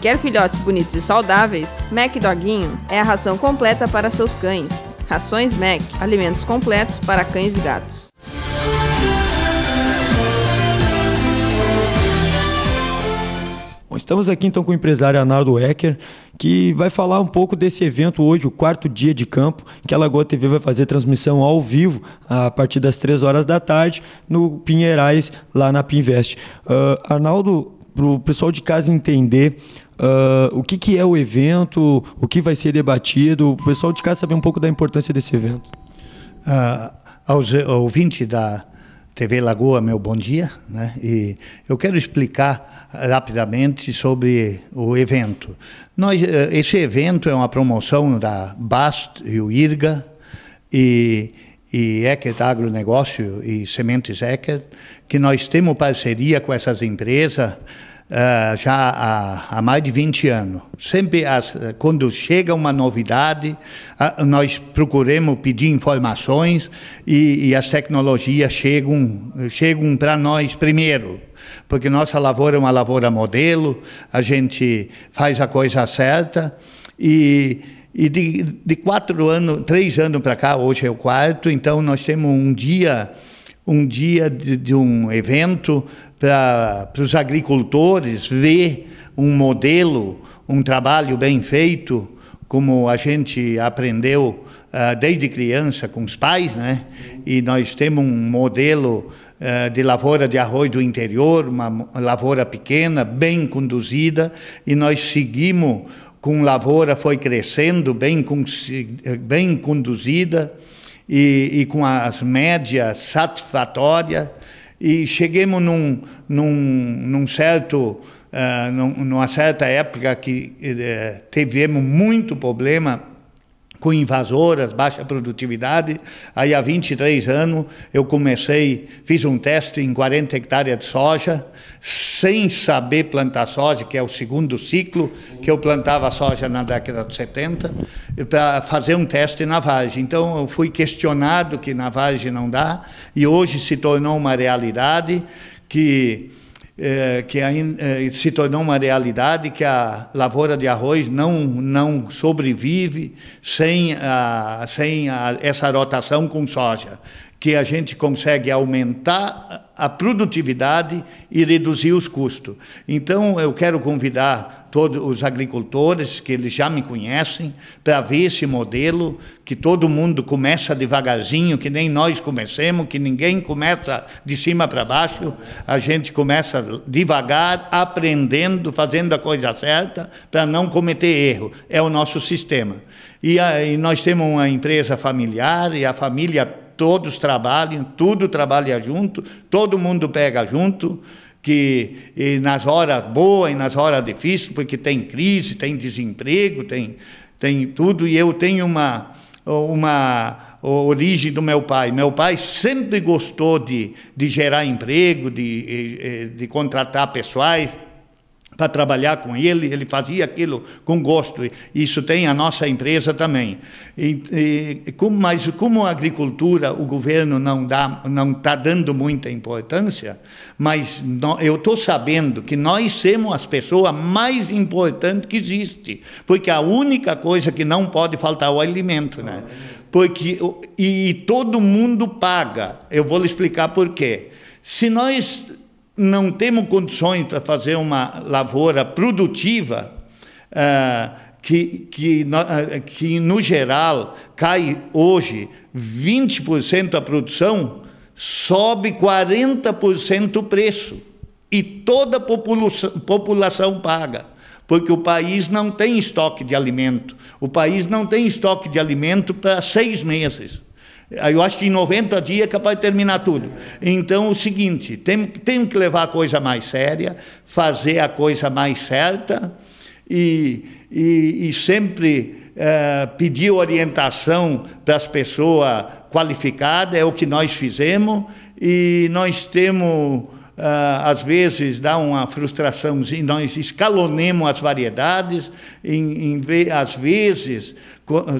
Quer filhotes bonitos e saudáveis? Mac Doguinho é a ração completa para seus cães. Rações Mac, alimentos completos para cães e gatos. Bom, estamos aqui então com o empresário Arnaldo Ecker, que vai falar um pouco desse evento hoje, o quarto dia de campo, que a Lagoa TV vai fazer transmissão ao vivo a partir das três horas da tarde no Pinheirais, lá na Pinvest. Uh, Arnaldo, para o pessoal de casa entender uh, o que, que é o evento, o que vai ser debatido, o pessoal de casa saber um pouco da importância desse evento. Uh, aos eh, ouvintes da TV Lagoa, meu bom dia. Né? E eu quero explicar rapidamente sobre o evento. Nós, eh, esse evento é uma promoção da BAST e o IRGA, e e Ecket Agronegócio e Sementes Ecket, que nós temos parceria com essas empresas uh, já há, há, mais de 20 anos. Sempre as, quando chega uma novidade, uh, nós procuramos pedir informações e, e as tecnologias chegam, chegam para nós primeiro porque nossa lavoura é uma lavoura modelo, a gente faz a coisa certa e e de, de quatro anos, três anos para cá, hoje é o quarto, então nós temos um dia, um dia de, de um evento para os agricultores ver um modelo, um trabalho bem feito, como a gente aprendeu uh, desde criança com os pais, né? E nós temos um modelo uh, de lavoura de arroz do interior, uma lavoura pequena, bem conduzida, e nós seguimos com lavoura foi crescendo, bem, bem conduzida e, e com as médias satisfatórias. E chegamos num, num, num certo, uh, numa certa época que uh, tivemos muito problema com invasoras, baixa produtividade. Aí há 23 anos eu comecei, fiz um teste em 40 hectares de soja, sem saber plantar soja, que é o segundo ciclo que eu plantava soja na década de 70, para fazer um teste na vagem. Então eu fui questionado que na vagem não dá e hoje se tornou uma realidade que é, que é, se tornou uma realidade, que a lavoura de arroz não, não sobrevive sem, a, sem a, essa rotação com soja que a gente consegue aumentar a produtividade e reduzir os custos. Então, eu quero convidar todos os agricultores que eles já me conhecem para ver esse modelo, que todo mundo começa devagarzinho, que nem nós comecemos, que ninguém começa de cima para baixo, a gente começa devagar, aprendendo, fazendo a coisa certa para não cometer erro. É o nosso sistema. E, a, e nós temos uma empresa familiar e a família todos trabalhem, tudo trabalha junto, todo mundo pega junto, que nas horas boas e nas horas difíceis, porque tem crise, tem desemprego, tem, tem tudo, e eu tenho uma, uma origem do meu pai. Meu pai sempre gostou de, de gerar emprego, de, de contratar pessoais, para trabalhar com ele, ele fazia aquilo com gosto. Isso tem a nossa empresa também. E, e, como, mas como a agricultura, o governo não dá, não está dando muita importância, mas eu estou sabendo que nós somos as pessoas mais importantes que existe, porque a única coisa que não pode faltar é o alimento, né? Porque e, e todo mundo paga. Eu vou lhe explicar por quê. Se nós não temos condições para fazer uma lavoura produtiva, ah, que, que, ah, que no geral cai hoje 20% a produção, sobe 40% o preço. E toda a população, população paga, porque o país não tem estoque de alimento. O país não tem estoque de alimento para seis meses. Eu acho que em 90 dias é capaz de terminar tudo. Então, o seguinte: temos tem que levar a coisa mais séria, fazer a coisa mais certa e, e, e sempre é, pedir orientação para as pessoas qualificadas, é o que nós fizemos, e nós temos ah, às vezes dá uma frustraçãozinha, nós escalonemos as variedades, em, em, às vezes,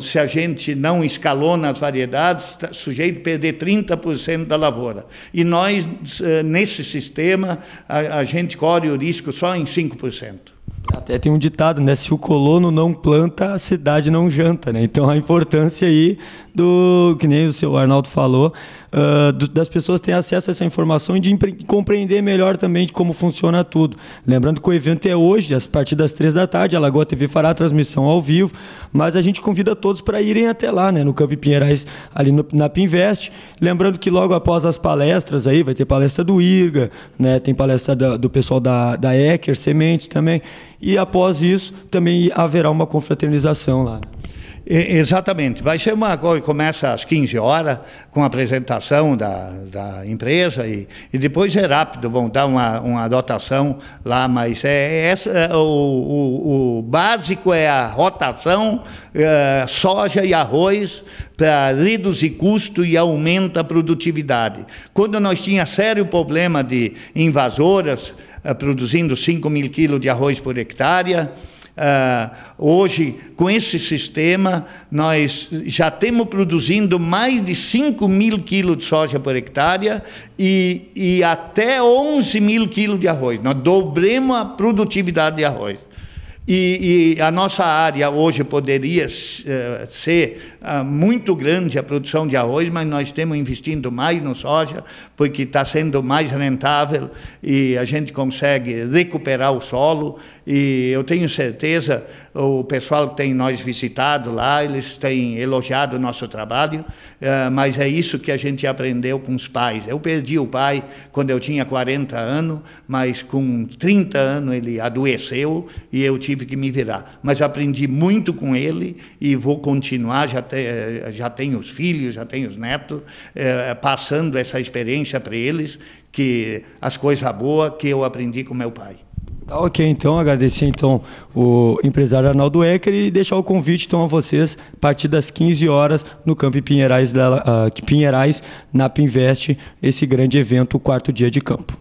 se a gente não escalona as variedades, está sujeito a perder 30% da lavoura. E nós, eh, nesse sistema, a, a gente corre o risco só em 5%. Até tem um ditado, né? Se o colono não planta, a cidade não janta, né? Então a importância aí do que nem o seu Arnaldo falou, ah, das pessoas terem acesso a essa informação e de compreender melhor também como funciona tudo. Lembrando que o evento é hoje, a partir das três da tarde, a Lagoa TV fará a transmissão ao vivo, mas a gente convida todos para irem até lá, né, no Campo Pinheirais, ali no, na Pinvest. Lembrando que logo após as palestras aí, vai ter palestra do IRGA, né, tem palestra da, do pessoal da, da Eker Sementes também, e após isso também haverá uma confraternização lá exatamente. Vai ser uma coisa começa às 15 horas, com a apresentação da, da empresa, e, e depois é rápido, vão dar uma, uma dotação lá, mas é, é essa, é, o, o, o, básico é a rotação, é, soja e arroz, para reduzir custo e aumenta a produtividade. Quando nós tinha sério problema de invasoras, é, produzindo 5 mil quilos de arroz por hectare, Uh, hoje, com esse sistema, nós já temos produzindo mais de 5 mil quilos de soja por hectare e, e até 11 mil quilos de arroz. Nós dobremos a produtividade de arroz. E, e a nossa área hoje poderia uh, ser ah, muito grande a produção de arroz, mas nós estamos investindo mais no soja, porque está sendo mais rentável e a gente consegue recuperar o solo. E eu tenho certeza, o pessoal que tem nós visitado lá, eles têm elogiado o nosso trabalho, ah, mas é isso que a gente aprendeu com os pais. Eu perdi o pai quando eu tinha 40 anos, mas com 30 anos ele adoeceu e eu tive que me virar. Mas aprendi muito com ele e vou continuar, já tem, eh, já tem os filhos, já tem os netos, é, passando essa experiência para eles, que as coisas boas que eu aprendi com meu pai. Ok, então agradecer então o empresário Arnaldo Ecker e deixar o convite então a vocês a partir das 15 horas no Campo Pinheirais, da, uh, ah, Pinheirais na Pinvest, esse grande evento, o quarto dia de campo.